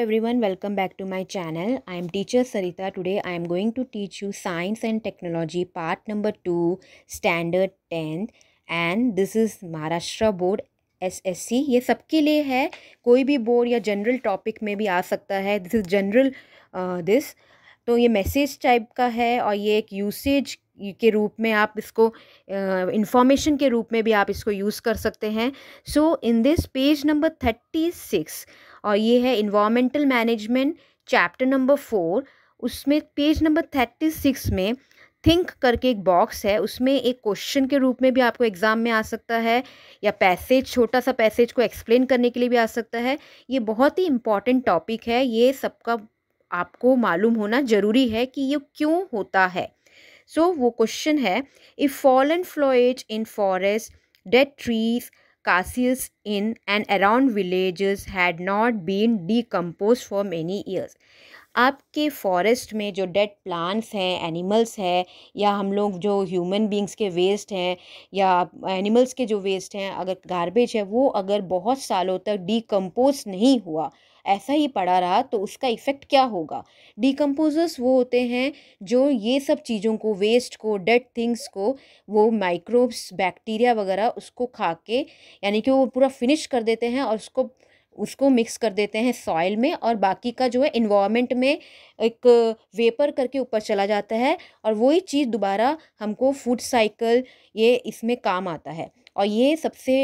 everyone welcome back to my channel i am teacher sarita today i am going to teach you science and technology part number 2 standard 10th and this is maharashtra board SSC ये सबके लिए है कोई भी board या general topic में भी आ सकता है दिस इज़ जनरल दिस तो ये मैसेज टाइप का है और ये एक यूसेज के रूप में आप इसको इंफॉर्मेशन uh, के रूप में भी आप इसको यूज़ कर सकते हैं so in this page number thirty six और ये है environmental management chapter number four उसमें पेज नंबर थर्टी सिक्स में थिंक करके एक बॉक्स है उसमें एक क्वेश्चन के रूप में भी आपको एग्ज़ाम में आ सकता है या पैसेज छोटा सा पैसेज को एक्सप्लेन करने के लिए भी आ सकता है ये बहुत ही इम्पॉर्टेंट टॉपिक है ये सबका आपको मालूम होना ज़रूरी है कि ये क्यों होता है सो so, वो क्वेश्चन है if fall and foliage in forest dead trees castles in and around villages had not been decompose for many years आपके फॉरेस्ट में जो डेड प्लांट्स हैं एनिमल्स हैं या हम लोग जो ह्यूमन बींग्स के वेस्ट हैं या एनिमल्स के जो वेस्ट हैं अगर गारबेज है वो अगर बहुत सालों तक डिकम्पोज नहीं हुआ ऐसा ही पड़ा रहा तो उसका इफ़ेक्ट क्या होगा डिकम्पोजर्स वो होते हैं जो ये सब चीज़ों को वेस्ट को डेड थिंग्स को वो माइक्रोब्स बैक्टीरिया वगैरह उसको खा के यानी कि वो पूरा फिनिश कर देते हैं और उसको उसको मिक्स कर देते हैं सॉइल में और बाकी का जो है इन्वामेंट में एक वेपर करके ऊपर चला जाता है और वही चीज़ दोबारा हमको फूड साइकिल ये इसमें काम आता है और ये सबसे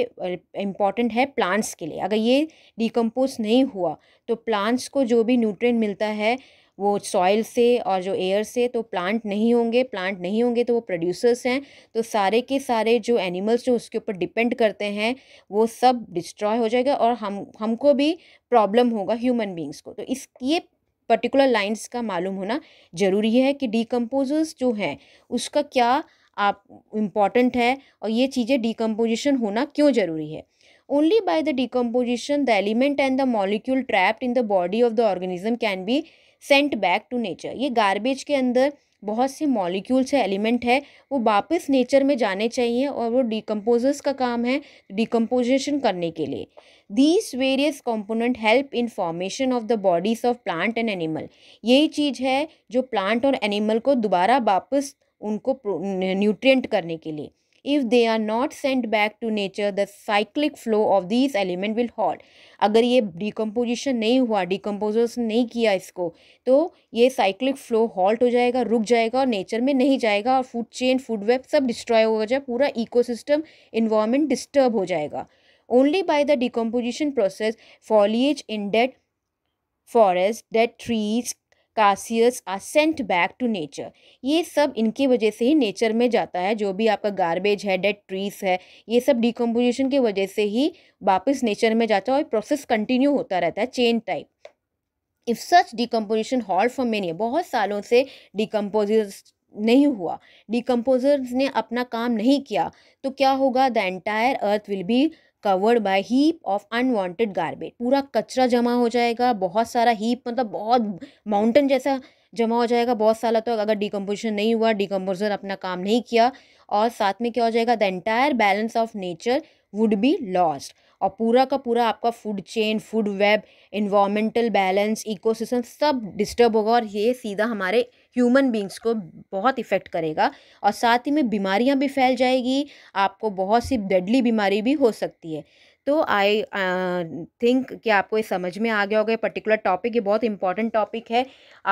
इम्पॉर्टेंट है प्लांट्स के लिए अगर ये डिकम्पोज नहीं हुआ तो प्लांट्स को जो भी न्यूट्रेंट मिलता है वो सॉइल से और जो एयर से तो प्लांट नहीं होंगे प्लांट नहीं होंगे तो वो प्रोड्यूसर्स हैं तो सारे के सारे जो एनिमल्स जो उसके ऊपर डिपेंड करते हैं वो सब डिस्ट्रॉय हो जाएगा और हम हमको भी प्रॉब्लम होगा ह्यूमन बींग्स को तो इस ये पर्टिकुलर लाइंस का मालूम होना ज़रूरी है कि डिकम्पोजर्स जो हैं उसका क्या आप इम्पॉर्टेंट है और ये चीज़ें डिकम्पोजिशन होना क्यों ज़रूरी है only by the decomposition the element and the molecule trapped in the body of the organism can be sent back to nature ये गार्बेज के अंदर बहुत से मॉलिक्यूल्स है एलिमेंट है वो वापस नेचर में जाने चाहिए और वो डिकम्पोजर्स का काम है डिकम्पोजिशन करने के लिए these various component help in formation of the bodies of plant and animal यही चीज़ है जो प्लांट और एनिमल को दोबारा वापस उनको न्यूट्रिएंट करने के लिए if they are not sent back to nature the cyclic flow of this element will halt अगर ये डिकम्पोजिशन नहीं हुआ डिकम्पोजर्स नहीं किया इसको तो ये साइक्लिक फ्लो हॉल्ट हो जाएगा रुक जाएगा और नेचर में नहीं जाएगा और फूड चेन फूड वेब सब डिस्ट्रॉय हो जाए पूरा इकोसिस्टम इन्वायरमेंट डिस्टर्ब हो जाएगा only by the decomposition process foliage in dead forest dead trees carcasses are sent back to nature ये सब इनकी वजह से ही नेचर में जाता है जो भी आपका गार्बेज है डेड ट्रीज है ये सब डिकम्पोजिशन की वजह से ही वापस नेचर में जाता है और प्रोसेस कंटिन्यू होता रहता है chain type if such decomposition halt for many बहुत सालों से डिकम्पोजर्स नहीं हुआ डिकम्पोजर्स ने अपना काम नहीं किया तो क्या होगा the entire earth will be covered by heap of unwanted garbage पूरा कचरा जमा हो जाएगा बहुत सारा हीप मतलब बहुत माउंटेन जैसा जमा हो जाएगा बहुत सारा तो अगर डिकम्पोजिशन नहीं हुआ डिकम्पोजर अपना काम नहीं किया और साथ में क्या हो जाएगा the entire balance of nature would be lost और पूरा का पूरा आपका food chain food web environmental balance ecosystem सब डिस्टर्ब होगा और ये सीधा हमारे ह्यूमन बींग्स को बहुत इफ़ेक्ट करेगा और साथ ही में बीमारियाँ भी फैल जाएगी आपको बहुत सी डेडली बीमारी भी हो सकती है तो आई थिंक कि आपको ये समझ में आ गया होगा ये पर्टिकुलर टॉपिक ये बहुत इंपॉर्टेंट टॉपिक है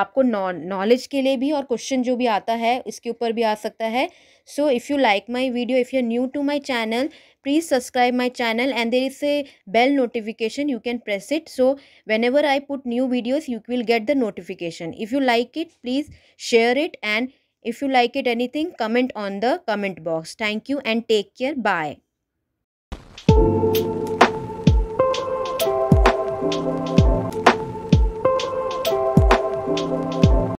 आपको नॉलेज के लिए भी और क्वेश्चन जो भी आता है इसके ऊपर भी आ सकता है so if you like my video if you are new to my channel please subscribe my channel and there is a bell notification you can press it so whenever I put new videos you will get the notification if you like it please share it and if you like it anything comment on the comment box thank you and take care bye